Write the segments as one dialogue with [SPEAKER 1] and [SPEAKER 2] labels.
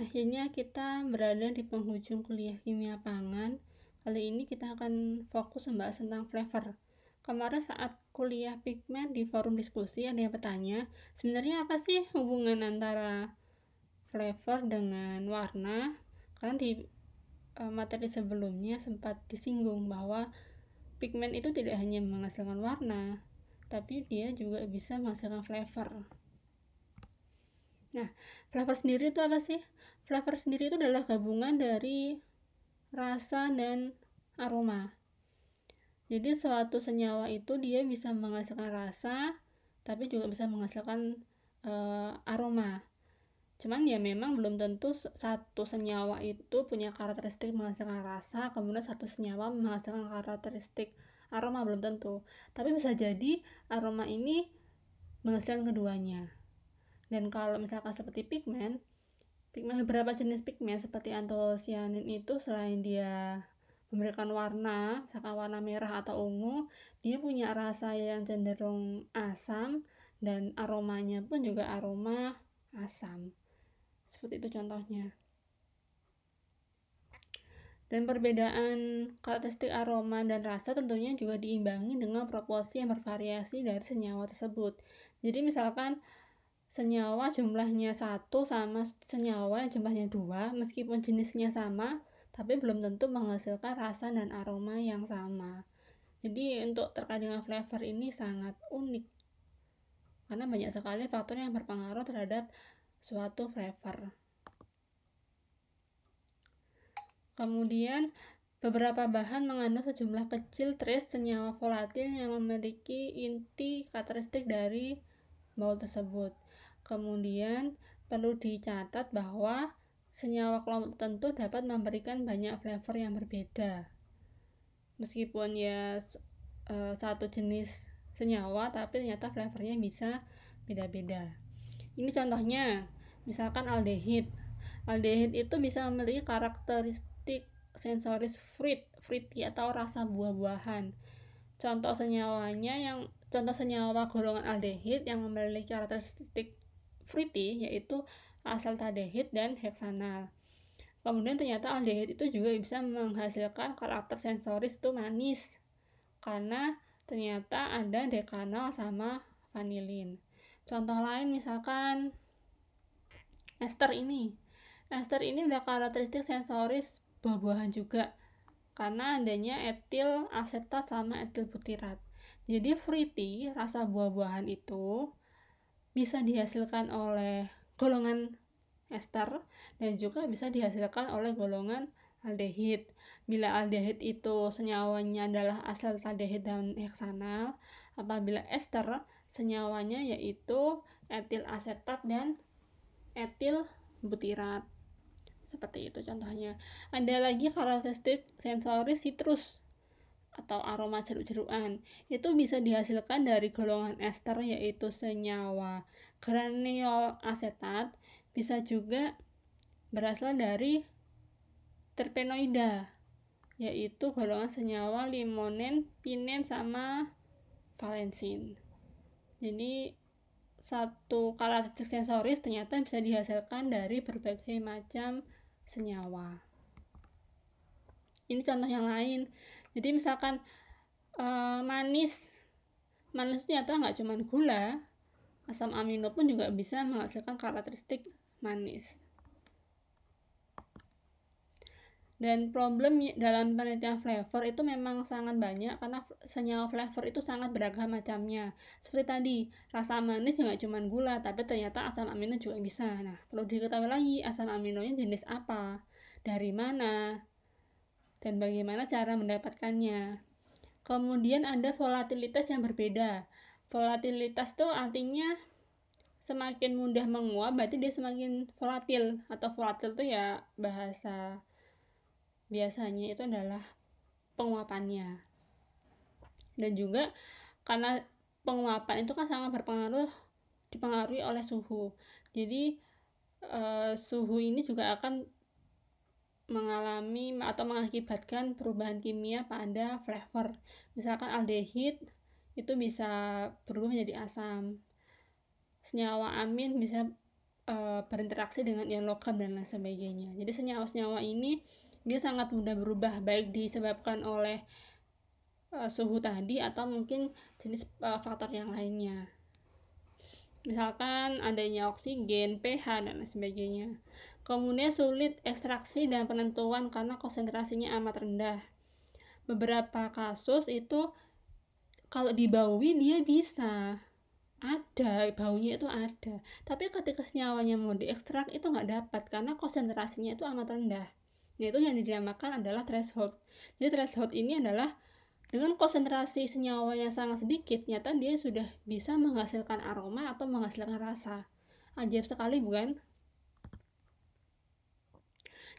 [SPEAKER 1] Akhirnya kita berada di penghujung kuliah kimia pangan. Kali ini kita akan fokus membahas tentang flavor. Kemarin saat kuliah pigmen di forum diskusi ada yang bertanya, sebenarnya apa sih hubungan antara flavor dengan warna? Karena di eh, materi sebelumnya sempat disinggung bahwa pigmen itu tidak hanya menghasilkan warna, tapi dia juga bisa menghasilkan flavor. Nah, flavor sendiri itu apa sih? Flavor sendiri itu adalah gabungan dari rasa dan aroma. Jadi suatu senyawa itu dia bisa menghasilkan rasa, tapi juga bisa menghasilkan e, aroma. Cuman ya memang belum tentu satu senyawa itu punya karakteristik menghasilkan rasa, kemudian satu senyawa menghasilkan karakteristik aroma belum tentu. Tapi bisa jadi aroma ini menghasilkan keduanya. Dan kalau misalkan seperti pigmen, pigmen beberapa jenis pigmen seperti antosianin itu selain dia memberikan warna, misalkan warna merah atau ungu, dia punya rasa yang cenderung asam dan aromanya pun juga aroma asam. Seperti itu contohnya. Dan perbedaan karakteristik aroma dan rasa tentunya juga diimbangi dengan proporsi yang bervariasi dari senyawa tersebut. Jadi misalkan senyawa jumlahnya satu sama senyawa yang jumlahnya dua meskipun jenisnya sama tapi belum tentu menghasilkan rasa dan aroma yang sama jadi untuk terkait dengan flavor ini sangat unik karena banyak sekali faktor yang berpengaruh terhadap suatu flavor kemudian Beberapa bahan mengandung sejumlah kecil trace senyawa volatil yang memiliki inti karakteristik dari bau tersebut. Kemudian perlu dicatat bahwa senyawa kelompok tertentu dapat memberikan banyak flavor yang berbeda. Meskipun ya e, satu jenis senyawa tapi ternyata flavornya bisa beda-beda. Ini contohnya, misalkan aldehid. Aldehid itu bisa memiliki karakteristik sensoris fruit, fruity atau rasa buah-buahan. Contoh senyawanya yang contoh senyawa golongan aldehid yang memiliki karakteristik Fruity yaitu asal tadehid dan heksanal. Kemudian ternyata aldehid itu juga bisa menghasilkan karakter sensoris itu manis karena ternyata ada dekanal sama vanilin. Contoh lain misalkan ester ini. Ester ini udah karakteristik sensoris buah-buahan juga karena adanya etil asetat sama etil butirat. Jadi fruity, rasa buah-buahan itu bisa dihasilkan oleh golongan ester dan juga bisa dihasilkan oleh golongan aldehid. Bila aldehid itu senyawanya adalah asal aldehid dan heksanal, apabila ester senyawanya yaitu etil asetat dan etil butirat. Seperti itu contohnya. Ada lagi karakteristik sensoris citrus atau aroma jeruk-jerukan itu bisa dihasilkan dari golongan ester yaitu senyawa graniol asetat bisa juga berasal dari terpenoida yaitu golongan senyawa limonen, pinen sama valensin. Jadi satu karakteristik sensoris ternyata bisa dihasilkan dari berbagai macam senyawa. Ini contoh yang lain jadi misalkan uh, manis manis ternyata nggak cuma gula asam amino pun juga bisa menghasilkan karakteristik manis dan problem dalam penelitian flavor itu memang sangat banyak karena senyawa flavor itu sangat beragam macamnya seperti tadi rasa manis nggak cuma gula tapi ternyata asam amino juga bisa nah perlu diketahui lagi asam aminonya jenis apa dari mana dan bagaimana cara mendapatkannya. Kemudian ada volatilitas yang berbeda. Volatilitas itu artinya semakin mudah menguap berarti dia semakin volatil atau volatil itu ya bahasa biasanya itu adalah penguapannya. Dan juga karena penguapan itu kan sangat berpengaruh dipengaruhi oleh suhu. Jadi uh, suhu ini juga akan mengalami atau mengakibatkan perubahan kimia pada flavor. Misalkan aldehid itu bisa berubah menjadi asam. Senyawa amin bisa e, berinteraksi dengan ion logam dan lain sebagainya. Jadi senyawa-senyawa ini dia sangat mudah berubah baik disebabkan oleh e, suhu tadi atau mungkin jenis e, faktor yang lainnya. Misalkan adanya oksigen, pH dan lain sebagainya. Kemudian sulit ekstraksi dan penentuan karena konsentrasinya amat rendah. Beberapa kasus itu kalau dibaui dia bisa ada baunya itu ada tapi ketika senyawanya mau diekstrak itu nggak dapat karena konsentrasinya itu amat rendah nah itu yang dinamakan adalah threshold jadi threshold ini adalah dengan konsentrasi senyawa yang sangat sedikit nyata dia sudah bisa menghasilkan aroma atau menghasilkan rasa ajaib sekali bukan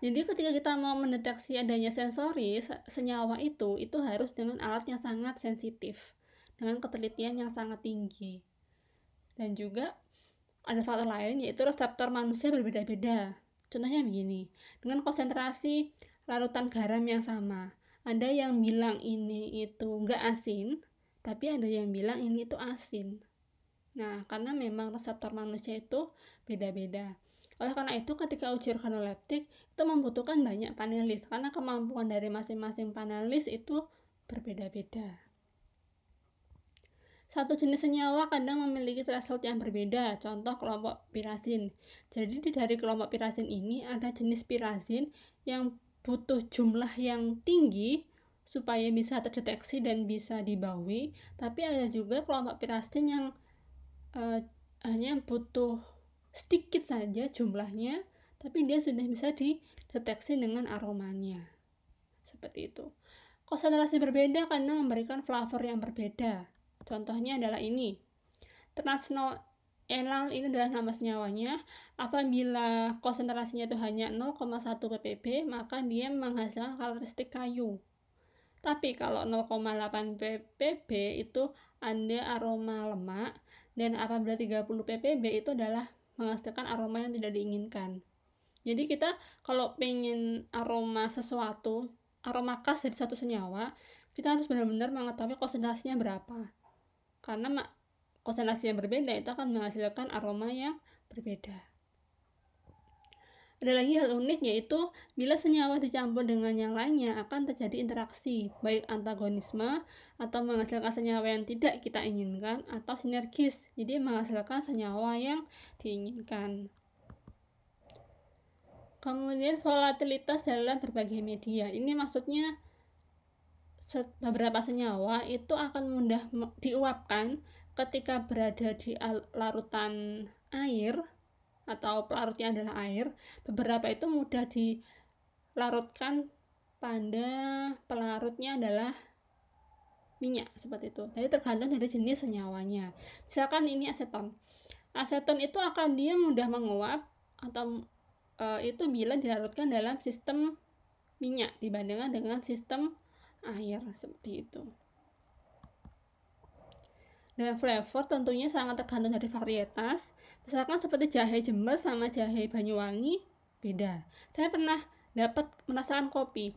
[SPEAKER 1] jadi ketika kita mau mendeteksi adanya sensori senyawa itu, itu harus dengan alat yang sangat sensitif, dengan ketelitian yang sangat tinggi. Dan juga ada faktor lain yaitu reseptor manusia berbeda-beda. Contohnya begini, dengan konsentrasi larutan garam yang sama, ada yang bilang ini itu nggak asin, tapi ada yang bilang ini itu asin. Nah, karena memang reseptor manusia itu beda-beda. Oleh karena itu, ketika uji organoleptik itu membutuhkan banyak panelis karena kemampuan dari masing-masing panelis itu berbeda-beda. Satu jenis senyawa kadang memiliki threshold yang berbeda, contoh kelompok pirasin Jadi dari kelompok pirasin ini ada jenis pirasin yang butuh jumlah yang tinggi supaya bisa terdeteksi dan bisa dibawi, tapi ada juga kelompok pirasin yang uh, hanya butuh sedikit saja jumlahnya tapi dia sudah bisa dideteksi dengan aromanya seperti itu konsentrasi berbeda karena memberikan flavor yang berbeda contohnya adalah ini transno enal ini adalah nama senyawanya apabila konsentrasinya itu hanya 0,1 ppb maka dia menghasilkan karakteristik kayu tapi kalau 0,8 ppb itu ada aroma lemak dan apabila 30 ppb itu adalah menghasilkan aroma yang tidak diinginkan. Jadi kita kalau pengen aroma sesuatu, aroma khas dari satu senyawa, kita harus benar-benar mengetahui konsentrasinya berapa. Karena konsentrasinya berbeda itu akan menghasilkan aroma yang berbeda. Ada lagi hal unik yaitu bila senyawa dicampur dengan yang lainnya akan terjadi interaksi, baik antagonisme atau menghasilkan senyawa yang tidak kita inginkan atau sinergis, jadi menghasilkan senyawa yang diinginkan. Kemudian volatilitas dalam berbagai media. Ini maksudnya beberapa senyawa itu akan mudah diuapkan ketika berada di larutan air atau pelarutnya adalah air beberapa itu mudah dilarutkan pada pelarutnya adalah minyak seperti itu jadi tergantung dari jenis senyawanya misalkan ini aseton aseton itu akan dia mudah menguap atau e, itu bila dilarutkan dalam sistem minyak dibandingkan dengan sistem air seperti itu dengan flavor tentunya sangat tergantung dari varietas. Misalkan seperti jahe Jember sama jahe Banyuwangi beda. Saya pernah dapat merasakan kopi.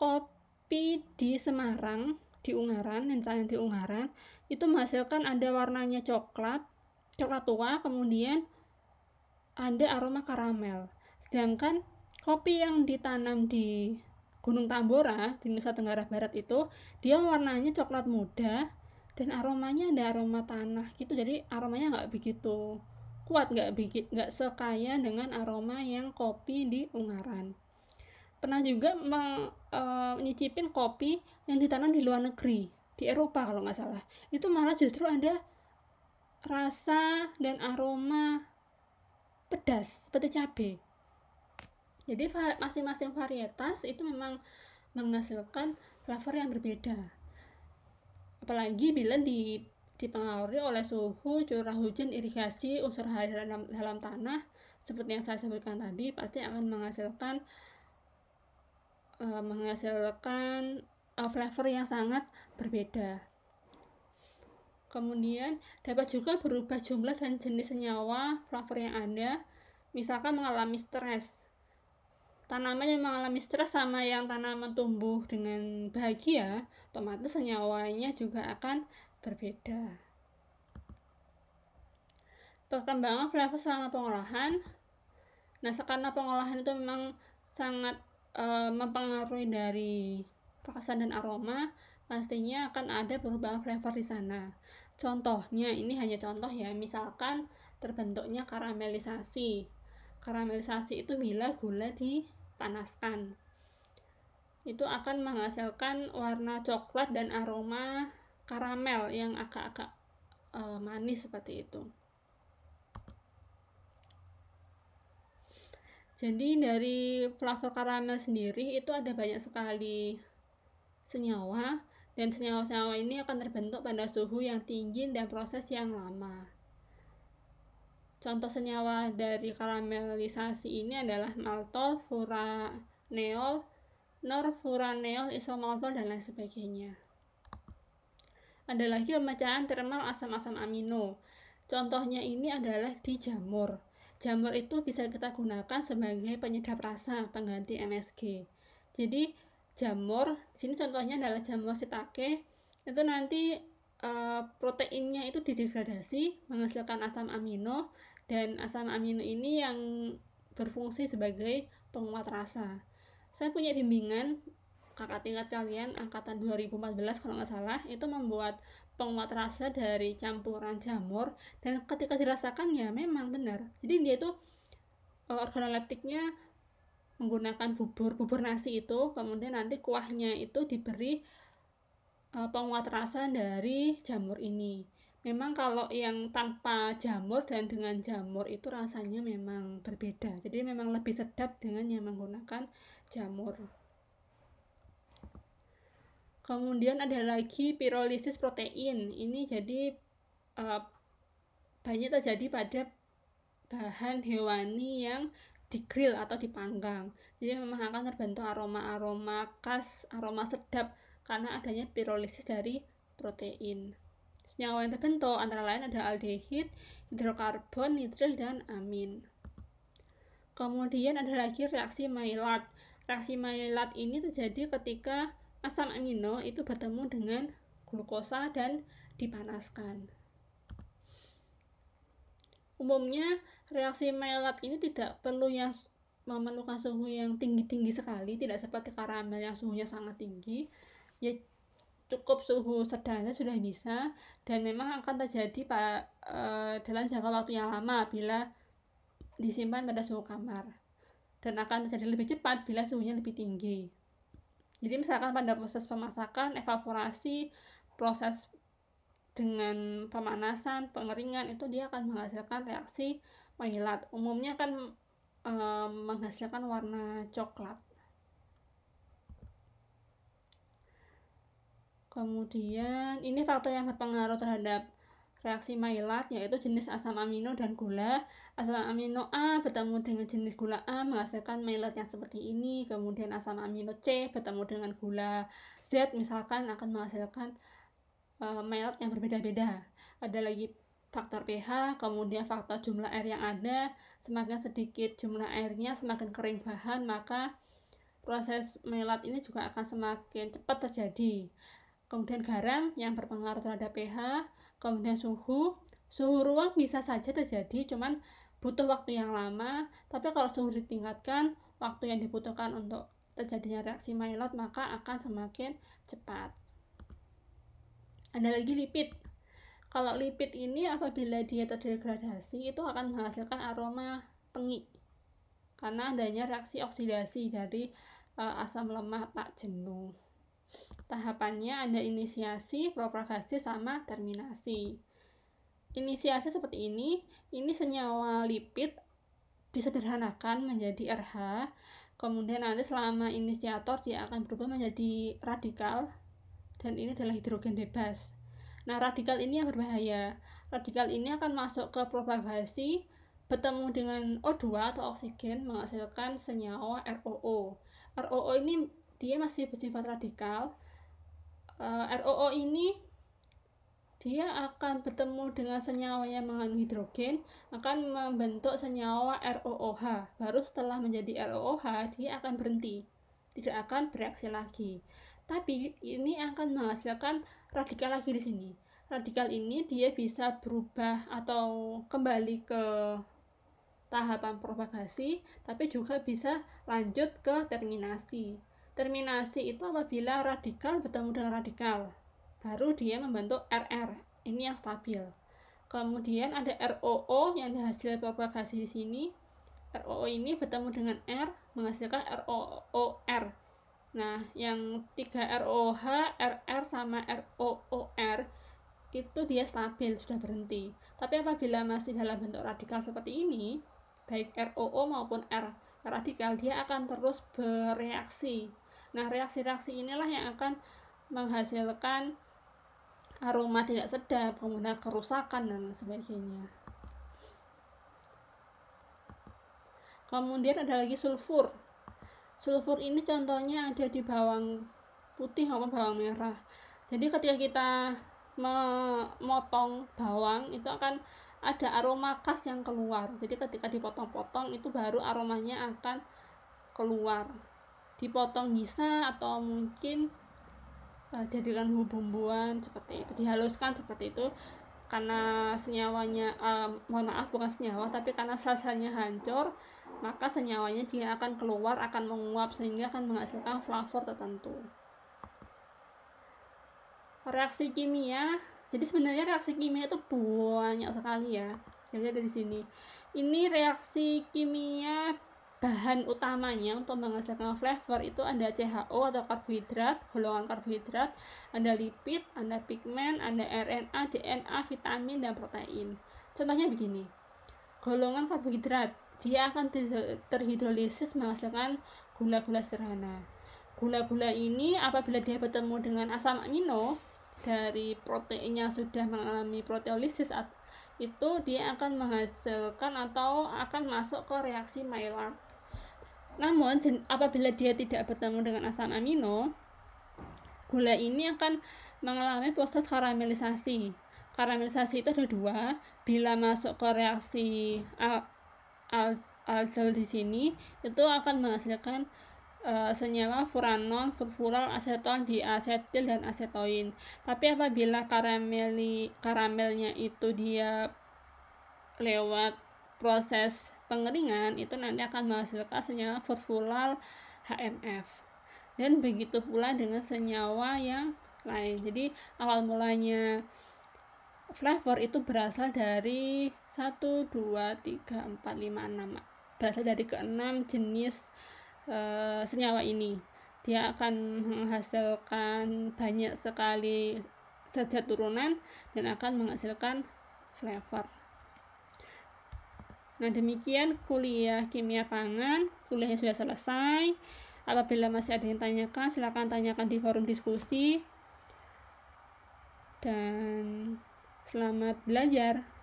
[SPEAKER 1] Kopi di Semarang, di Ungaran, tanya di Ungaran, itu menghasilkan ada warnanya coklat, coklat tua, kemudian ada aroma karamel. Sedangkan kopi yang ditanam di Gunung Tambora di Nusa Tenggara Barat itu dia warnanya coklat muda dan aromanya ada aroma tanah gitu jadi aromanya nggak begitu kuat nggak begitu nggak sekaya dengan aroma yang kopi di Ungaran pernah juga menyicipin e, uh, kopi yang ditanam di luar negeri di Eropa kalau nggak salah itu malah justru ada rasa dan aroma pedas seperti cabai jadi masing-masing varietas itu memang menghasilkan flavor yang berbeda apalagi bila di dipengaruhi oleh suhu, curah hujan, irigasi, unsur hara dalam, dalam tanah, seperti yang saya sebutkan tadi, pasti akan menghasilkan e, menghasilkan e, flavor yang sangat berbeda. Kemudian dapat juga berubah jumlah dan jenis senyawa flavor yang ada, misalkan mengalami stres tanaman yang mengalami stres sama yang tanaman tumbuh dengan bahagia, otomatis senyawanya juga akan berbeda. Perkembangan flavor selama pengolahan. Nah, karena pengolahan itu memang sangat e, mempengaruhi dari rasa dan aroma, pastinya akan ada perubahan flavor di sana. Contohnya, ini hanya contoh ya, misalkan terbentuknya karamelisasi Karamelisasi itu bila gula dipanaskan. Itu akan menghasilkan warna coklat dan aroma karamel yang agak-agak e, manis seperti itu. Jadi dari flavor karamel sendiri itu ada banyak sekali senyawa dan senyawa-senyawa ini akan terbentuk pada suhu yang tinggi dan proses yang lama. Contoh senyawa dari karamelisasi ini adalah maltol, furaneol, norfuraneol, isomaltol, dan lain sebagainya. Ada lagi pemecahan termal asam-asam amino. Contohnya ini adalah di jamur. Jamur itu bisa kita gunakan sebagai penyedap rasa pengganti MSG. Jadi jamur, sini contohnya adalah jamur sitake, itu nanti eh, proteinnya itu didegradasi menghasilkan asam amino dan asam amino ini yang berfungsi sebagai penguat rasa. Saya punya bimbingan kakak tingkat kalian angkatan 2014 kalau nggak salah itu membuat penguat rasa dari campuran jamur dan ketika dirasakan ya memang benar. Jadi dia itu eh, organoleptiknya menggunakan bubur bubur nasi itu kemudian nanti kuahnya itu diberi eh, penguat rasa dari jamur ini memang kalau yang tanpa jamur dan dengan jamur itu rasanya memang berbeda jadi memang lebih sedap dengan yang menggunakan jamur kemudian ada lagi pirolisis protein ini jadi uh, banyak terjadi pada bahan hewani yang digrill atau dipanggang jadi memang akan terbentuk aroma-aroma khas aroma sedap karena adanya pirolisis dari protein senyawa yang terbentuk antara lain ada aldehid, hidrokarbon, nitril, dan amin. Kemudian ada lagi reaksi Maillard. Reaksi Maillard ini terjadi ketika asam amino itu bertemu dengan glukosa dan dipanaskan. Umumnya reaksi Maillard ini tidak perlu yang memerlukan suhu yang tinggi-tinggi sekali, tidak seperti karamel yang suhunya sangat tinggi. Ya cukup suhu sedangnya sudah bisa dan memang akan terjadi pak e, dalam jangka waktu yang lama bila disimpan pada suhu kamar dan akan terjadi lebih cepat bila suhunya lebih tinggi. Jadi misalkan pada proses pemasakan, evaporasi, proses dengan pemanasan, pengeringan itu dia akan menghasilkan reaksi Maillard. Umumnya akan e, menghasilkan warna coklat. Kemudian ini faktor yang berpengaruh terhadap reaksi Maillard yaitu jenis asam amino dan gula. Asam amino A bertemu dengan jenis gula A menghasilkan Maillard yang seperti ini. Kemudian asam amino C bertemu dengan gula Z misalkan akan menghasilkan uh, e, Maillard yang berbeda-beda. Ada lagi faktor pH, kemudian faktor jumlah air yang ada. Semakin sedikit jumlah airnya, semakin kering bahan, maka proses Maillard ini juga akan semakin cepat terjadi kemudian garam yang berpengaruh terhadap pH, kemudian suhu. Suhu ruang bisa saja terjadi, cuman butuh waktu yang lama, tapi kalau suhu ditingkatkan, waktu yang dibutuhkan untuk terjadinya reaksi Maillard maka akan semakin cepat. Ada lagi lipid. Kalau lipid ini apabila dia terdegradasi itu akan menghasilkan aroma tengi karena adanya reaksi oksidasi dari uh, asam lemak tak jenuh. Tahapannya ada inisiasi, propagasi, sama terminasi. Inisiasi seperti ini, ini senyawa lipid disederhanakan menjadi RH, kemudian nanti selama inisiator dia akan berubah menjadi radikal, dan ini adalah hidrogen bebas. Nah, radikal ini yang berbahaya. Radikal ini akan masuk ke propagasi, bertemu dengan O2 atau oksigen menghasilkan senyawa ROO. ROO ini dia masih bersifat radikal uh, eh, ROO ini dia akan bertemu dengan senyawa yang mengandung hidrogen akan membentuk senyawa ROOH baru setelah menjadi ROOH dia akan berhenti tidak akan bereaksi lagi tapi ini akan menghasilkan radikal lagi di sini radikal ini dia bisa berubah atau kembali ke tahapan propagasi tapi juga bisa lanjut ke terminasi Terminasi itu apabila radikal bertemu dengan radikal, baru dia membentuk RR. Ini yang stabil. Kemudian ada ROO yang hasil propagasi di sini. ROO ini bertemu dengan R menghasilkan ROOR. Nah, yang tiga ROH, RR sama ROOR itu dia stabil sudah berhenti. Tapi apabila masih dalam bentuk radikal seperti ini, baik ROO maupun R radikal dia akan terus bereaksi Nah, reaksi-reaksi inilah yang akan menghasilkan aroma tidak sedap, kemudian kerusakan dan sebagainya. Kemudian ada lagi sulfur. Sulfur ini contohnya ada di bawang putih maupun bawang merah. Jadi ketika kita memotong bawang itu akan ada aroma khas yang keluar. Jadi ketika dipotong-potong itu baru aromanya akan keluar dipotong bisa atau mungkin uh, jadikan bumbu-bumbuan seperti itu dihaluskan seperti itu karena senyawanya uh, mohon maaf bukan senyawa tapi karena sasanya hancur maka senyawanya dia akan keluar akan menguap sehingga akan menghasilkan flavor tertentu reaksi kimia jadi sebenarnya reaksi kimia itu banyak sekali ya jadi ada di sini ini reaksi kimia bahan utamanya untuk menghasilkan flavor itu ada CHO atau karbohidrat, golongan karbohidrat, ada lipid, ada pigmen, ada RNA, DNA, vitamin, dan protein. Contohnya begini, golongan karbohidrat, dia akan terhidrolisis menghasilkan gula-gula sederhana. Gula-gula ini apabila dia bertemu dengan asam amino dari protein yang sudah mengalami proteolisis itu dia akan menghasilkan atau akan masuk ke reaksi Maillard namun apabila dia tidak bertemu dengan asam amino, gula ini akan mengalami proses karamelisasi. Karamelisasi itu ada dua, bila masuk ke reaksi al al di sini itu akan menghasilkan uh, senyawa furanol, furfural, aseton, diasetil dan asetoin. Tapi apabila karameli karamelnya itu dia lewat proses pengeringan itu nanti akan menghasilkan senyawa furfural HMF dan begitu pula dengan senyawa yang lain jadi awal mulanya flavor itu berasal dari 1, 2, 3, 4, 5, 6 berasal dari keenam jenis e, senyawa ini dia akan menghasilkan banyak sekali zat turunan dan akan menghasilkan flavor Nah, demikian kuliah kimia pangan. Kuliahnya sudah selesai. Apabila masih ada yang tanyakan, silakan tanyakan di forum diskusi. Dan selamat belajar.